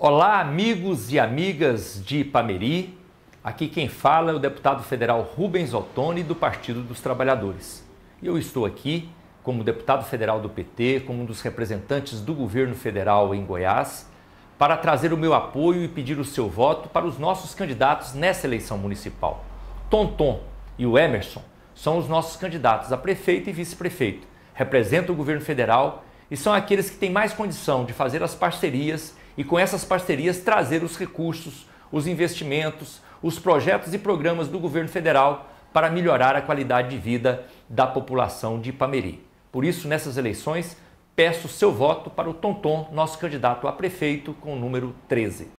Olá, amigos e amigas de Ipameri. Aqui quem fala é o deputado federal Rubens Ottoni, do Partido dos Trabalhadores. Eu estou aqui como deputado federal do PT, como um dos representantes do governo federal em Goiás, para trazer o meu apoio e pedir o seu voto para os nossos candidatos nessa eleição municipal. Tonton e o Emerson são os nossos candidatos a prefeito e vice-prefeito. Representam o governo federal e são aqueles que têm mais condição de fazer as parcerias e com essas parcerias trazer os recursos, os investimentos, os projetos e programas do governo federal para melhorar a qualidade de vida da população de Ipameri. Por isso, nessas eleições, peço seu voto para o Tonton, nosso candidato a prefeito, com o número 13.